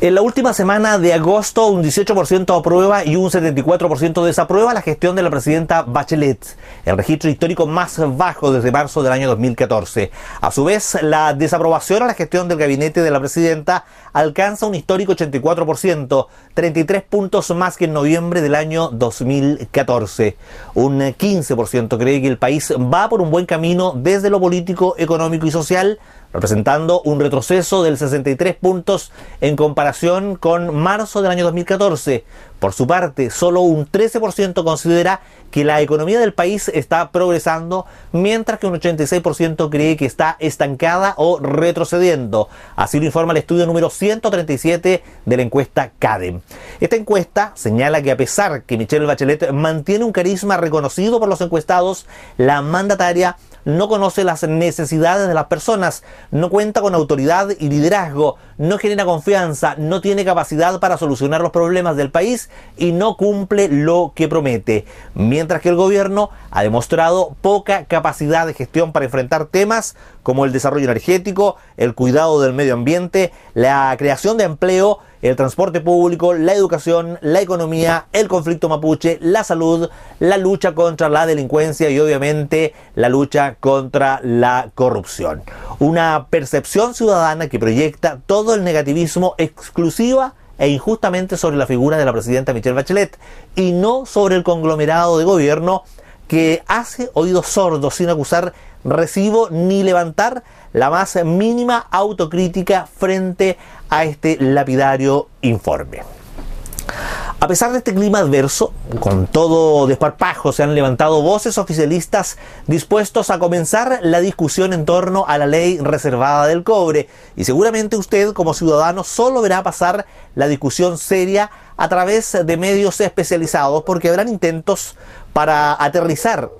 En la última semana de agosto, un 18% aprueba y un 74% desaprueba la gestión de la presidenta Bachelet, el registro histórico más bajo desde marzo del año 2014. A su vez, la desaprobación a la gestión del gabinete de la presidenta alcanza un histórico 84%, 33 puntos más que en noviembre del año 2014. Un 15% cree que el país va por un buen camino desde lo político, económico y social, representando un retroceso del 63 puntos en comparación con marzo del año 2014. Por su parte, solo un 13% considera que la economía del país está progresando, mientras que un 86% cree que está estancada o retrocediendo. Así lo informa el estudio número 137 de la encuesta CADEM. Esta encuesta señala que a pesar que Michelle Bachelet mantiene un carisma reconocido por los encuestados, la mandataria no conoce las necesidades de las personas, no cuenta con autoridad y liderazgo, no genera confianza, no tiene capacidad para solucionar los problemas del país y no cumple lo que promete. Mientras que el gobierno ha demostrado poca capacidad de gestión para enfrentar temas como el desarrollo energético, el cuidado del medio ambiente, la creación de empleo, el transporte público, la educación, la economía, el conflicto mapuche, la salud, la lucha contra la delincuencia y obviamente la lucha contra la corrupción. Una percepción ciudadana que proyecta todo el negativismo exclusiva e injustamente sobre la figura de la presidenta Michelle Bachelet y no sobre el conglomerado de gobierno que hace oídos sordos sin acusar recibo ni levantar la más mínima autocrítica frente a este lapidario informe. A pesar de este clima adverso, con todo desparpajo se han levantado voces oficialistas dispuestos a comenzar la discusión en torno a la ley reservada del cobre y seguramente usted como ciudadano solo verá pasar la discusión seria a través de medios especializados porque habrán intentos para aterrizar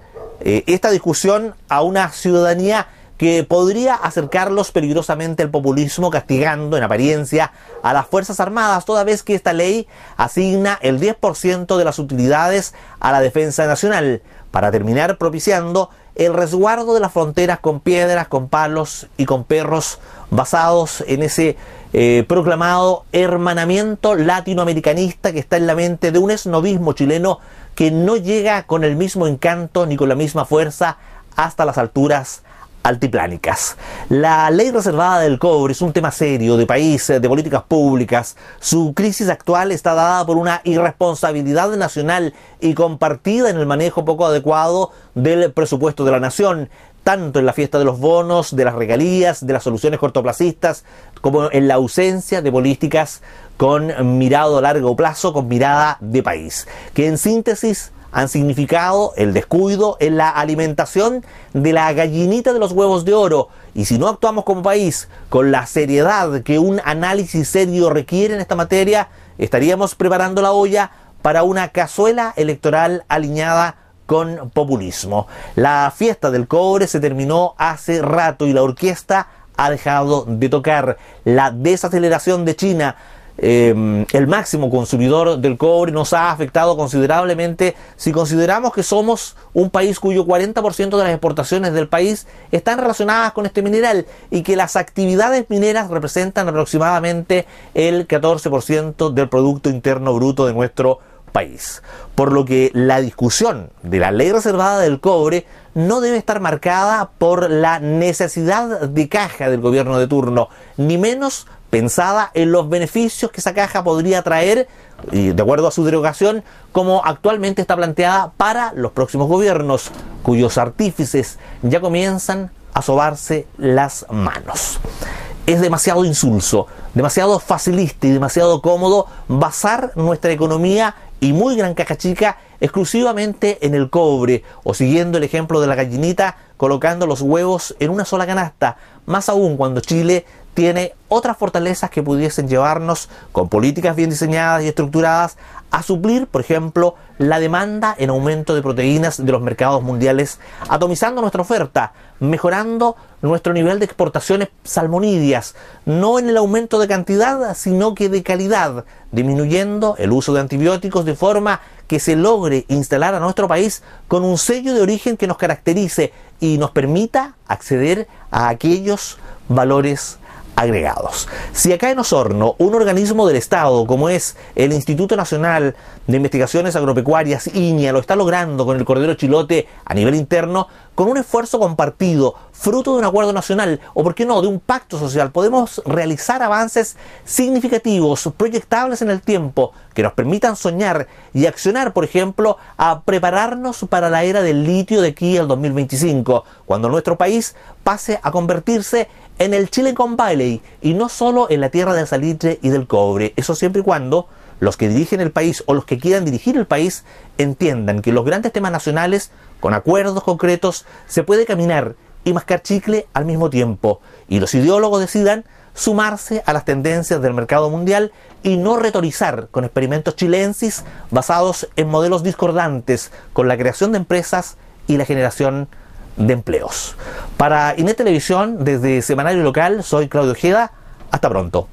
eh, esta discusión a una ciudadanía que podría acercarlos peligrosamente al populismo, castigando en apariencia a las Fuerzas Armadas, toda vez que esta ley asigna el 10% de las utilidades a la defensa nacional, para terminar propiciando el resguardo de las fronteras con piedras, con palos y con perros, basados en ese eh, proclamado hermanamiento latinoamericanista que está en la mente de un esnovismo chileno que no llega con el mismo encanto ni con la misma fuerza hasta las alturas altiplánicas. La ley reservada del cobre es un tema serio de país, eh, de políticas públicas. Su crisis actual está dada por una irresponsabilidad nacional y compartida en el manejo poco adecuado del presupuesto de la nación tanto en la fiesta de los bonos, de las regalías, de las soluciones cortoplacistas, como en la ausencia de políticas con mirado a largo plazo, con mirada de país, que en síntesis han significado el descuido en la alimentación de la gallinita de los huevos de oro. Y si no actuamos como país con la seriedad que un análisis serio requiere en esta materia, estaríamos preparando la olla para una cazuela electoral alineada con populismo. La fiesta del cobre se terminó hace rato y la orquesta ha dejado de tocar. La desaceleración de China em, el máximo consumidor del cobre nos ha afectado considerablemente si consideramos que somos un país cuyo 40% de las exportaciones del país están relacionadas con este mineral y que las actividades mineras representan aproximadamente el 14% del Producto Interno Bruto de nuestro país país. Por lo que la discusión de la ley reservada del cobre no debe estar marcada por la necesidad de caja del gobierno de turno, ni menos pensada en los beneficios que esa caja podría traer, de acuerdo a su derogación, como actualmente está planteada para los próximos gobiernos, cuyos artífices ya comienzan a sobarse las manos. Es demasiado insulso, demasiado facilista y demasiado cómodo basar nuestra economía y muy gran caja chica exclusivamente en el cobre o siguiendo el ejemplo de la gallinita colocando los huevos en una sola canasta, más aún cuando Chile tiene otras fortalezas que pudiesen llevarnos, con políticas bien diseñadas y estructuradas, a suplir, por ejemplo, la demanda en aumento de proteínas de los mercados mundiales, atomizando nuestra oferta, mejorando nuestro nivel de exportaciones salmonidias, no en el aumento de cantidad, sino que de calidad, disminuyendo el uso de antibióticos de forma que se logre instalar a nuestro país con un sello de origen que nos caracterice y nos permita acceder a aquellos valores agregados. Si acá en Osorno un organismo del Estado como es el Instituto Nacional de Investigaciones Agropecuarias INIA lo está logrando con el Cordero Chilote a nivel interno, con un esfuerzo compartido, fruto de un acuerdo nacional o, por qué no, de un pacto social, podemos realizar avances significativos, proyectables en el tiempo, que nos permitan soñar y accionar, por ejemplo, a prepararnos para la era del litio de aquí al 2025, cuando nuestro país pase a convertirse en el Chile con Valley y no solo en la tierra del salitre y del cobre. Eso siempre y cuando los que dirigen el país o los que quieran dirigir el país entiendan que los grandes temas nacionales, con acuerdos concretos, se puede caminar y mascar chicle al mismo tiempo, y los ideólogos decidan sumarse a las tendencias del mercado mundial y no retorizar con experimentos chilenses basados en modelos discordantes con la creación de empresas y la generación de empleos. Para INE Televisión, desde Semanario Local, soy Claudio Ojeda. Hasta pronto.